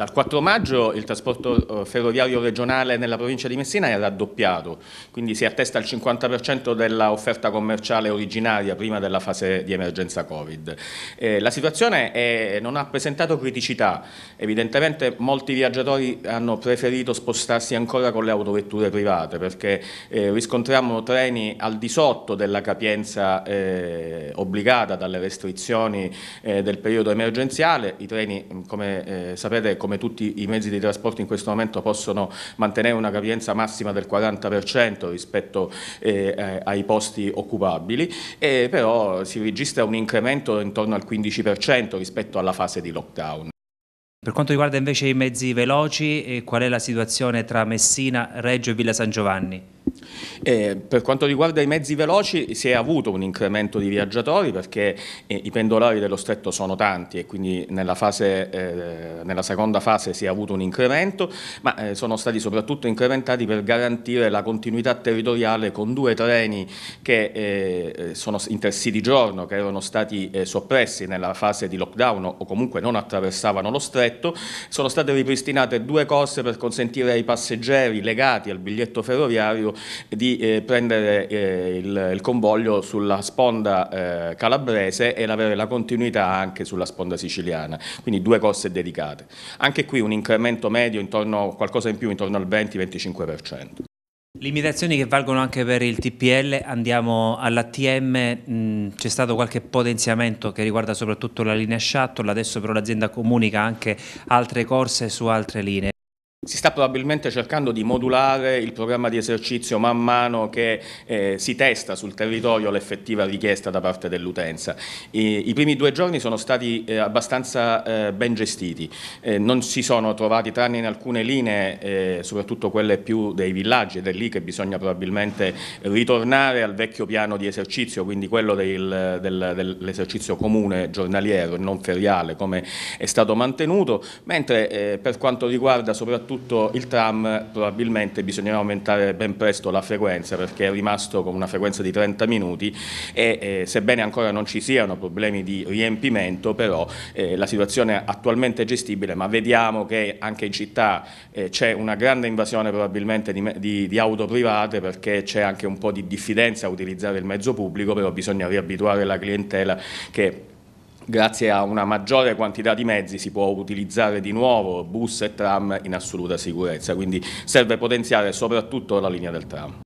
Dal 4 maggio il trasporto eh, ferroviario regionale nella provincia di Messina è raddoppiato, quindi si attesta al 50% dell'offerta commerciale originaria prima della fase di emergenza Covid. Eh, la situazione è, non ha presentato criticità, evidentemente molti viaggiatori hanno preferito spostarsi ancora con le autovetture private perché eh, riscontriamo treni al di sotto della capienza eh, obbligata dalle restrizioni eh, del periodo emergenziale, i treni come eh, sapete come come tutti i mezzi di trasporto in questo momento possono mantenere una capienza massima del 40% rispetto eh, eh, ai posti occupabili, e eh, però si registra un incremento intorno al 15% rispetto alla fase di lockdown. Per quanto riguarda invece i mezzi veloci, eh, qual è la situazione tra Messina, Reggio e Villa San Giovanni? Eh, per quanto riguarda i mezzi veloci si è avuto un incremento di viaggiatori perché eh, i pendolari dello stretto sono tanti e quindi nella, fase, eh, nella seconda fase si è avuto un incremento, ma eh, sono stati soprattutto incrementati per garantire la continuità territoriale con due treni che eh, sono intercity giorno, che erano stati eh, soppressi nella fase di lockdown o comunque non attraversavano lo stretto, sono state ripristinate due corse per consentire ai passeggeri legati al biglietto ferroviario di eh, prendere eh, il, il, convoglio sulla sponda eh, calabrese e avere la continuità anche sulla sponda siciliana, quindi due coste dedicate. Anche qui un incremento medio intorno, qualcosa in più intorno al 20-25%. Limitazioni che valgono anche per il TPL, andiamo all'ATM, mm, c'è stato qualche potenziamento che riguarda soprattutto la linea shuttle, adesso però l'azienda comunica anche altre corse su altre linee si sta probabilmente cercando di modulare il programma di esercizio man mano che eh, si testa sul territorio l'effettiva richiesta da parte dell'utenza. I, primi due giorni sono stati eh, abbastanza eh, ben gestiti, eh, non si sono trovati tranne in alcune linee, eh, soprattutto quelle più dei villaggi ed è lì che bisogna probabilmente ritornare al vecchio piano di esercizio, quindi quello del, del, dell'esercizio comune giornaliero e non feriale come è stato mantenuto, mentre eh, per quanto riguarda soprattutto soprattutto il tram probabilmente bisognerà aumentare ben presto la frequenza perché è rimasto con una frequenza di 30 minuti e eh, sebbene ancora non ci siano problemi di riempimento però eh, la situazione attualmente è gestibile ma vediamo che anche in città eh, c'è una grande invasione probabilmente di, di, di auto private perché c'è anche un po' di diffidenza a utilizzare il mezzo pubblico però bisogna riabituare la clientela che grazie a una maggiore quantità di mezzi si può utilizzare di nuovo bus e tram in assoluta sicurezza, quindi serve potenziare soprattutto la linea del tram.